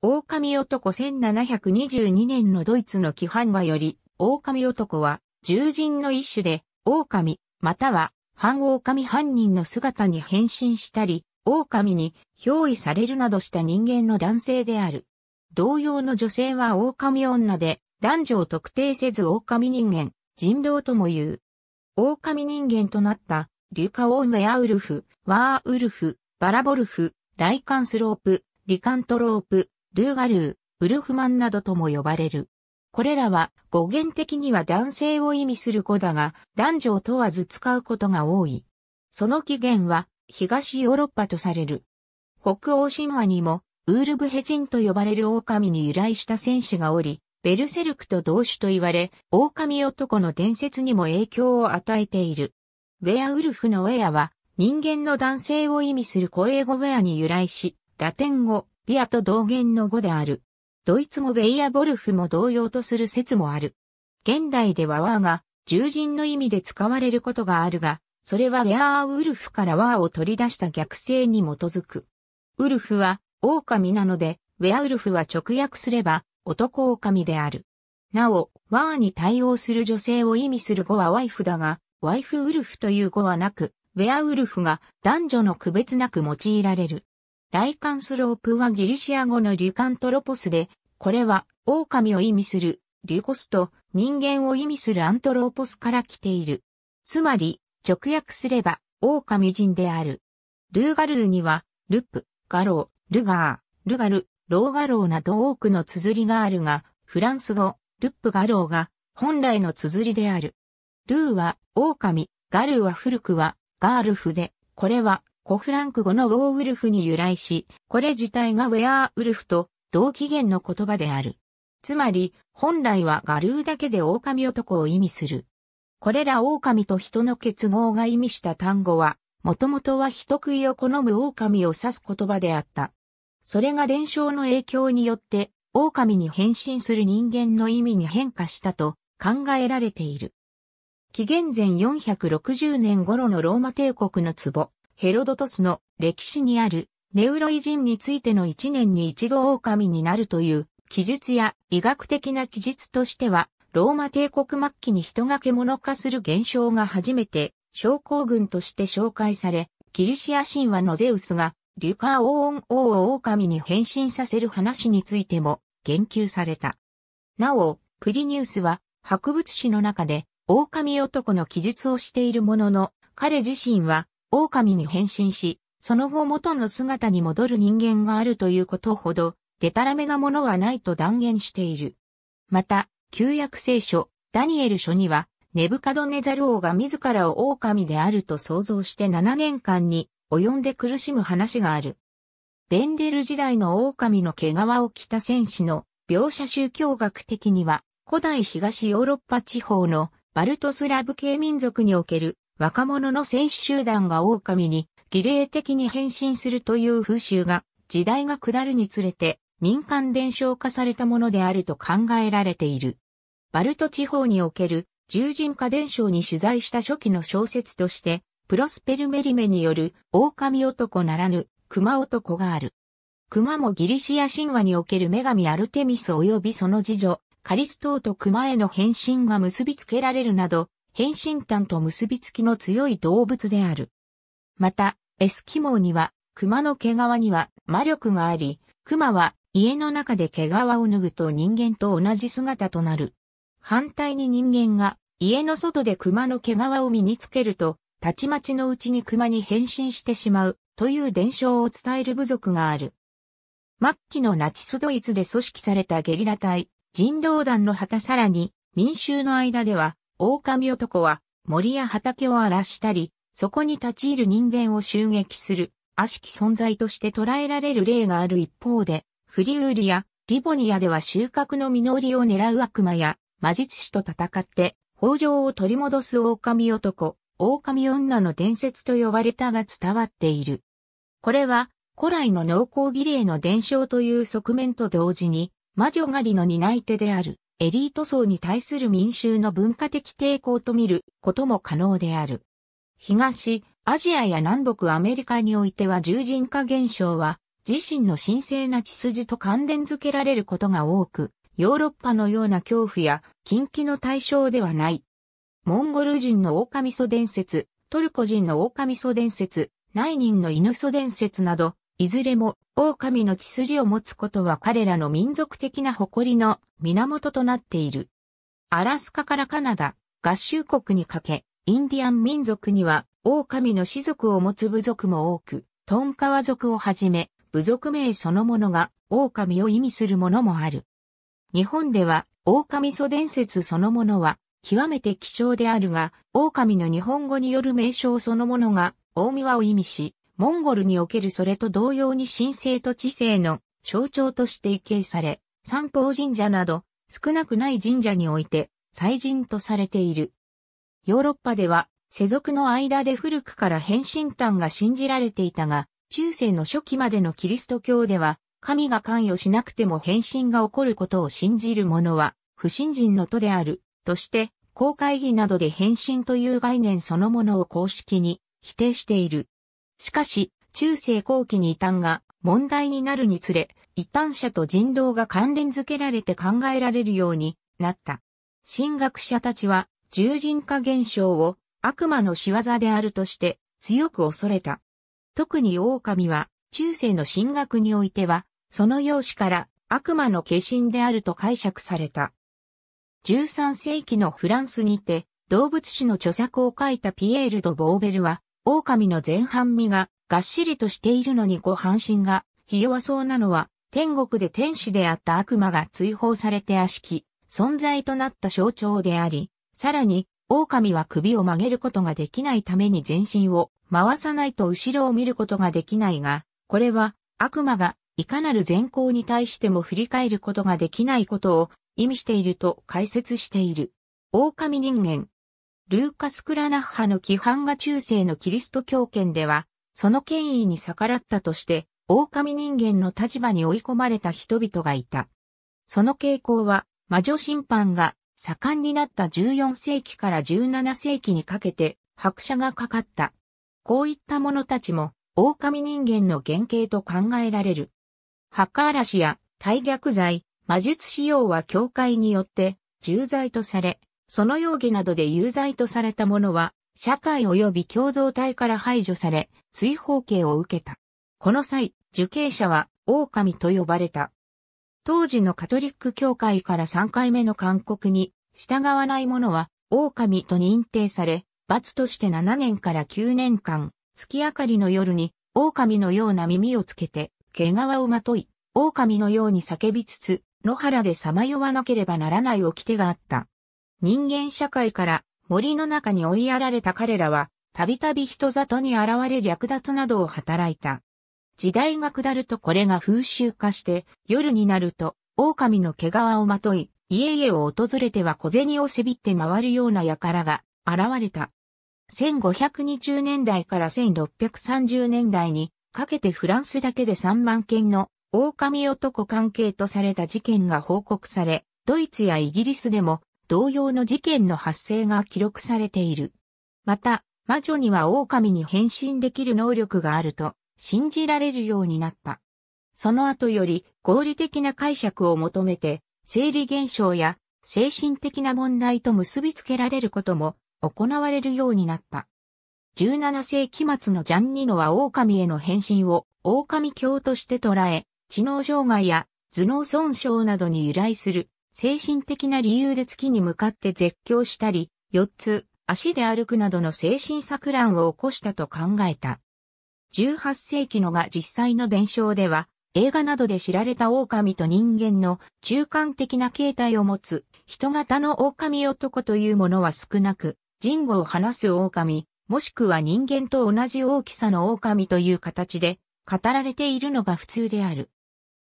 狼男1722年のドイツの規範画より、狼男は、獣人の一種で、狼、または、半狼犯人の姿に変身したり、狼に憑依されるなどした人間の男性である。同様の女性は狼女で、男女を特定せず狼人間、人狼とも言う。狼人間となった、リュカオン・ウェアウルフ、ワーウルフ、バラボルフ、ライカンスロープ、リカントロープ、ルーガルー、ウルフマンなどとも呼ばれる。これらは語源的には男性を意味する語だが、男女を問わず使うことが多い。その起源は東ヨーロッパとされる。北欧神話にもウールブヘジンと呼ばれる狼に由来した戦士がおり、ベルセルクと同種と言われ、狼男の伝説にも影響を与えている。ウェアウルフのウェアは人間の男性を意味する声語ウェアに由来し、ラテン語、ビアと同源の語である。ドイツ語ベイアボルフも同様とする説もある。現代ではワーが獣人の意味で使われることがあるが、それはウェアーウルフからワーを取り出した逆性に基づく。ウルフは狼なので、ウェアウルフは直訳すれば男狼である。なお、ワーに対応する女性を意味する語はワイフだが、ワイフウルフという語はなく、ウェアウルフが男女の区別なく用いられる。ライカンスロープはギリシア語のリュカントロポスで、これは狼を意味するリュコスと人間を意味するアントローポスから来ている。つまり、直訳すれば狼人である。ルーガルーには、ルップ、ガロー、ルガー、ルガル、ローガローなど多くの綴りがあるが、フランス語、ルップガローが本来の綴りである。ルーは狼、ガルーは古くはガールフで、これはコフランク語のウォーウルフに由来し、これ自体がウェアーウルフと同起源の言葉である。つまり、本来はガルーだけで狼男を意味する。これら狼と人の結合が意味した単語は、もともとは人食いを好む狼を指す言葉であった。それが伝承の影響によって、狼に変身する人間の意味に変化したと考えられている。紀元前460年頃のローマ帝国の壺、ヘロドトスの歴史にあるネウロイ人についての一年に一度狼になるという記述や医学的な記述としては、ローマ帝国末期に人が獣化する現象が初めて症候群として紹介され、キリシア神話のゼウスがリュカオーン王を狼に変身させる話についても言及された。なお、プリニウスは博物誌の中で狼男の記述をしているものの、彼自身は狼に変身し、その後元の姿に戻る人間があるということほど、デタラメなものはないと断言している。また、旧約聖書、ダニエル書には、ネブカドネザル王が自らを狼であると想像して7年間に及んで苦しむ話がある。ベンデル時代の狼の毛皮を着た戦士の描写宗教学的には古代東ヨーロッパ地方のバルトスラブ系民族における若者の戦士集団が狼に儀礼的に変身するという風習が時代が下るにつれて民間伝承化されたものであると考えられている。バルト地方における獣人化伝承に取材した初期の小説として、プロスペルメリメによる狼男ならぬ熊男がある。熊もギリシア神話における女神アルテミス及びその次女、カリストーと熊への変身が結びつけられるなど、変身炭と結びつきの強い動物である。また、エスキモーには、熊の毛皮には魔力があり、熊は家の中で毛皮を脱ぐと人間と同じ姿となる。反対に人間が家の外で熊の毛皮を身につけると、たちまちのうちに熊に変身してしまうという伝承を伝える部族がある。末期のナチスドイツで組織されたゲリラ隊、人道団の旗さらに民衆の間では狼男は森や畑を荒らしたり、そこに立ち入る人間を襲撃する、悪しき存在として捉えられる例がある一方で、フリウリやリボニアでは収穫の実りを狙う悪魔や魔術師と戦って、法上を取り戻す狼男、狼女の伝説と呼ばれたが伝わっている。これは、古来の農耕儀礼の伝承という側面と同時に、魔女狩りの担い手である。エリート層に対する民衆の文化的抵抗と見ることも可能である。東、アジアや南北アメリカにおいては獣人化現象は自身の神聖な血筋と関連づけられることが多く、ヨーロッパのような恐怖や禁忌の対象ではない。モンゴル人の狼祖伝説、トルコ人の狼祖伝説、ナイ人の犬祖伝説など、いずれも狼の血筋を持つことは彼らの民族的な誇りの源となっている。アラスカからカナダ、合衆国にかけ、インディアン民族には狼の氏族を持つ部族も多く、トンカワ族をはじめ、部族名そのものが狼を意味するものもある。日本では狼祖伝説そのものは極めて希少であるが、狼の日本語による名称そのものが、大宮を意味し、モンゴルにおけるそれと同様に神聖と知性の象徴として意形され、三宝神社など少なくない神社において祭神とされている。ヨーロッパでは世俗の間で古くから変身誕が信じられていたが、中世の初期までのキリスト教では、神が関与しなくても変身が起こることを信じる者は、不信心の徒である、として、公会議などで変身という概念そのものを公式に否定している。しかし、中世後期に異端が問題になるにつれ、異端者と人道が関連づけられて考えられるようになった。神学者たちは、獣人化現象を悪魔の仕業であるとして強く恐れた。特に狼は、中世の神学においては、その容姿から悪魔の化身であると解釈された。13世紀のフランスにて、動物史の著作を書いたピエール・ド・ボーベルは、狼の前半身ががっしりとしているのにご半身がひ弱そうなのは、天国で天使であった悪魔が追放されて悪しき存在となった象徴であり、さらに、狼は首を曲げることができないために全身を回さないと後ろを見ることができないが、これは悪魔がいかなる善行に対しても振り返ることができないことを意味していると解説している。狼人間、ルーカス・クラナッハの規範が中世のキリスト教圏では、その権威に逆らったとして、狼人間の立場に追い込まれた人々がいた。その傾向は、魔女審判が盛んになった14世紀から17世紀にかけて拍車がかかった。こういった者たちも狼人間の原型と考えられる。墓嵐や大逆罪、魔術使用は教会によって重罪とされ、その容疑などで有罪とされた者は、社会及び共同体から排除され、追放刑を受けた。この際、受刑者は、狼と呼ばれた。当時のカトリック教会から3回目の勧告に、従わない者は、狼と認定され、罰として7年から9年間、月明かりの夜に、狼のような耳をつけて、毛皮をまとい、狼のように叫びつつ、野原でさまよわなければならない掟があった。人間社会から森の中に追いやられた彼らは、たびたび人里に現れ略奪などを働いた。時代が下るとこれが風習化して、夜になると、狼の毛皮をまとい、家々を訪れては小銭をせびって回るような輩が現れた。1520年代から1630年代にかけてフランスだけで3万件の狼男関係とされた事件が報告され、ドイツやイギリスでも同様の事件の発生が記録されている。また、魔女には狼に変身できる能力があると信じられるようになった。その後より合理的な解釈を求めて、生理現象や精神的な問題と結びつけられることも行われるようになった。17世紀末のジャンニノは狼への変身を狼教として捉え、知能障害や頭脳損傷などに由来する精神的な理由で月に向かって絶叫したり、四つ、足で歩くなどの精神錯乱を起こしたと考えた。18世紀のが実際の伝承では、映画などで知られた狼と人間の中間的な形態を持つ人型の狼男というものは少なく、人語を話す狼、もしくは人間と同じ大きさの狼という形で語られているのが普通である。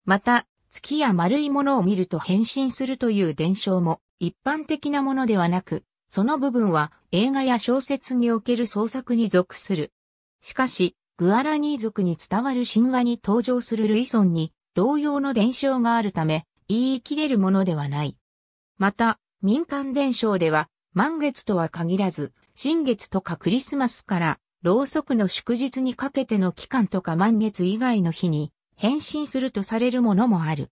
また、月や丸いものを見ると変身するという伝承も一般的なものではなく、その部分は映画や小説における創作に属する。しかし、グアラニー族に伝わる神話に登場するルイソンに同様の伝承があるため、言い切れるものではない。また、民間伝承では、満月とは限らず、新月とかクリスマスから、ろうそくの祝日にかけての期間とか満月以外の日に、変身するとされるものもある。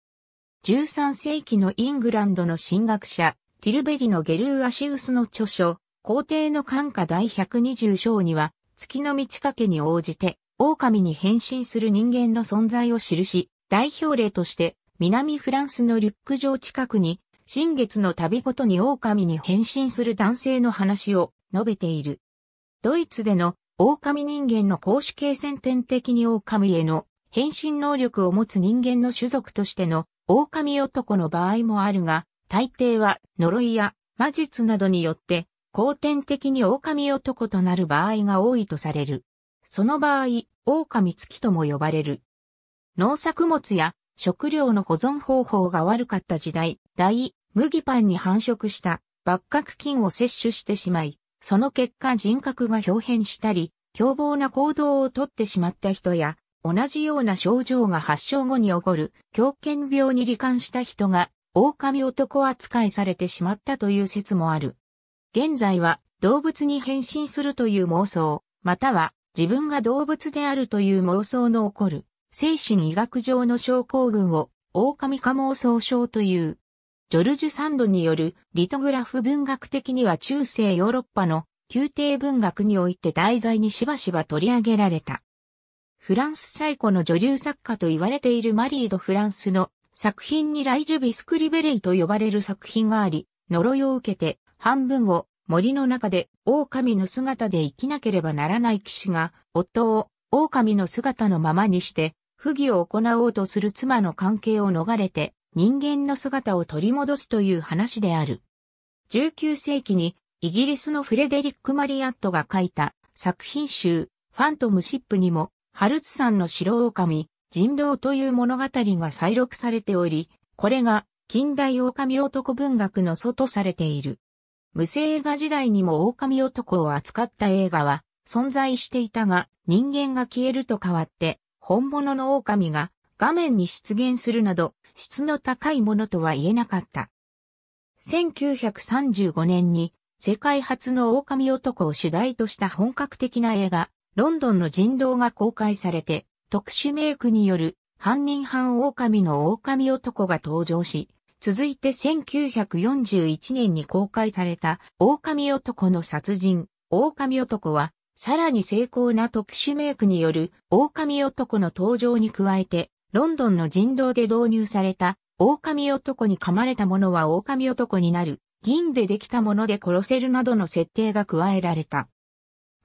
13世紀のイングランドの神学者、ティルベリのゲルーアシウスの著書、皇帝の感化第120章には、月の満ち欠けに応じて、狼に変身する人間の存在を記し、代表例として、南フランスのリュック城近くに、新月の旅ごとに狼に変身する男性の話を述べている。ドイツでの狼人間の公式形先天的に狼への変身能力を持つ人間の種族としての狼男の場合もあるが、大抵は呪いや魔術などによって後天的に狼男となる場合が多いとされる。その場合、狼月とも呼ばれる。農作物や食料の保存方法が悪かった時代、大麦パンに繁殖したカク菌を摂取してしまい、その結果人格が表変したり、凶暴な行動をとってしまった人や、同じような症状が発症後に起こる狂犬病に罹患した人が狼男扱いされてしまったという説もある。現在は動物に変身するという妄想、または自分が動物であるという妄想の起こる精神医学上の症候群を狼化妄想症という。ジョルジュ・サンドによるリトグラフ文学的には中世ヨーロッパの宮廷文学において題材にしばしば取り上げられた。フランス最古の女流作家と言われているマリー・ド・フランスの作品にライジュ・ビスクリベレイと呼ばれる作品があり、呪いを受けて半分を森の中で狼の姿で生きなければならない騎士が夫を狼の姿のままにして不義を行おうとする妻の関係を逃れて人間の姿を取り戻すという話である。19世紀にイギリスのフレデリック・マリアットが書いた作品集ファントムシップにもハルツ山の白狼、人狼という物語が再録されており、これが近代狼男文学の祖とされている。無声映画時代にも狼男を扱った映画は存在していたが、人間が消えると変わって、本物の狼が画面に出現するなど、質の高いものとは言えなかった。1935年に世界初の狼男を主題とした本格的な映画、ロンドンの人道が公開されて、特殊メイクによる犯人犯狼の狼男が登場し、続いて1941年に公開された狼男の殺人、狼男は、さらに精巧な特殊メイクによる狼男の登場に加えて、ロンドンの人道で導入された狼男に噛まれたものは狼男になる、銀でできたもので殺せるなどの設定が加えられた。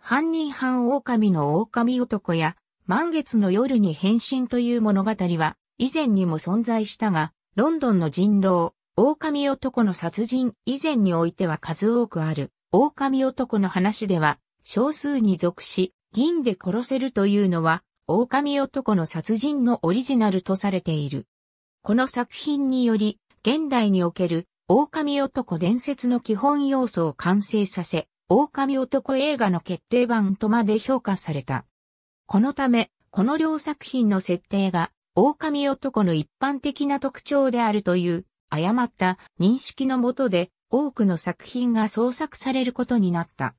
犯人犯狼の狼男や、満月の夜に変身という物語は、以前にも存在したが、ロンドンの人狼、狼男の殺人以前においては数多くある、狼男の話では、少数に属し、銀で殺せるというのは、狼男の殺人のオリジナルとされている。この作品により、現代における狼男伝説の基本要素を完成させ、狼男映画の決定版とまで評価された。このため、この両作品の設定が、狼男の一般的な特徴であるという、誤った認識のもとで、多くの作品が創作されることになった。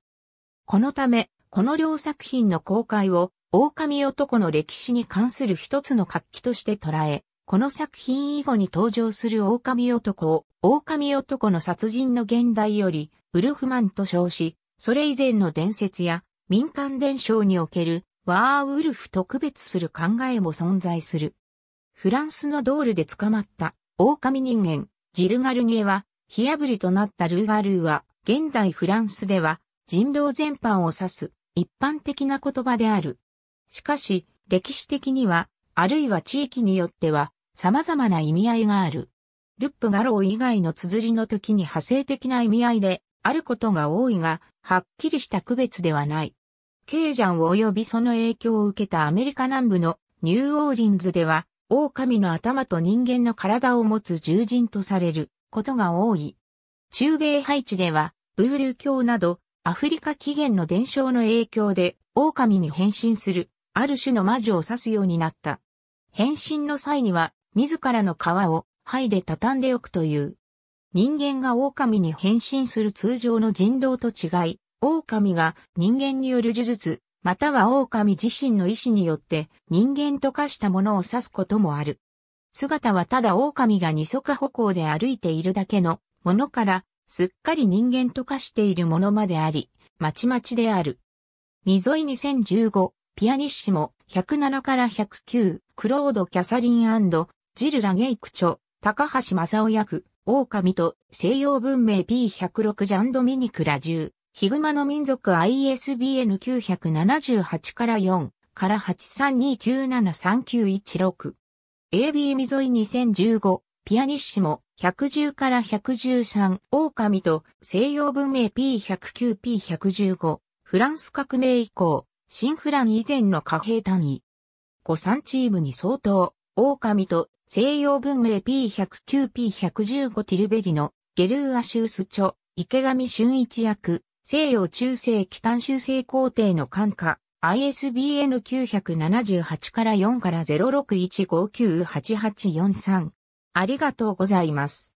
このため、この両作品の公開を、狼男の歴史に関する一つの活気として捉え、この作品以後に登場する狼男を、狼男の殺人の現代より、ウルフマンと称し、それ以前の伝説や民間伝承におけるワーウルフと区別する考えも存在する。フランスのドールで捕まった狼人間、ジルガルニエは、火炙りとなったルーガルーは、現代フランスでは人狼全般を指す一般的な言葉である。しかし、歴史的には、あるいは地域によっては、様々な意味合いがある。ルップガロー以外の綴りの時に派生的な意味合いで、あることが多いが、はっきりした区別ではない。ケイジャン及びその影響を受けたアメリカ南部のニューオーリンズでは、狼の頭と人間の体を持つ獣人とされることが多い。中米ハイチでは、ブール教など、アフリカ起源の伝承の影響で、狼に変身する、ある種の魔女を指すようになった。変身の際には、自らの皮を、灰で畳んでおくという、人間が狼に変身する通常の人道と違い、狼が人間による呪術、または狼自身の意志によって人間と化したものを指すこともある。姿はただ狼が二足歩行で歩いているだけのものから、すっかり人間と化しているものまであり、まちまちである。みぞい2015、ピアニッシモ、107から109、クロード・キャサリンジル・ラゲイク著、高橋正夫役。狼と西洋文明 P106 ジャンドミニクラ10、ヒグマの民族 ISBN 978から4から832973916。AB み沿い2015、ピアニッシモ110から113、狼と西洋文明 P109、P115、フランス革命以降、新フラン以前の貨幣単位。5、3チームに相当。狼と西洋文明 P109P115 ティルベリのゲルーアシュース著、池上俊一役、西洋中世期短修正皇帝の官下、ISBN 978から4から0615988843。ありがとうございます。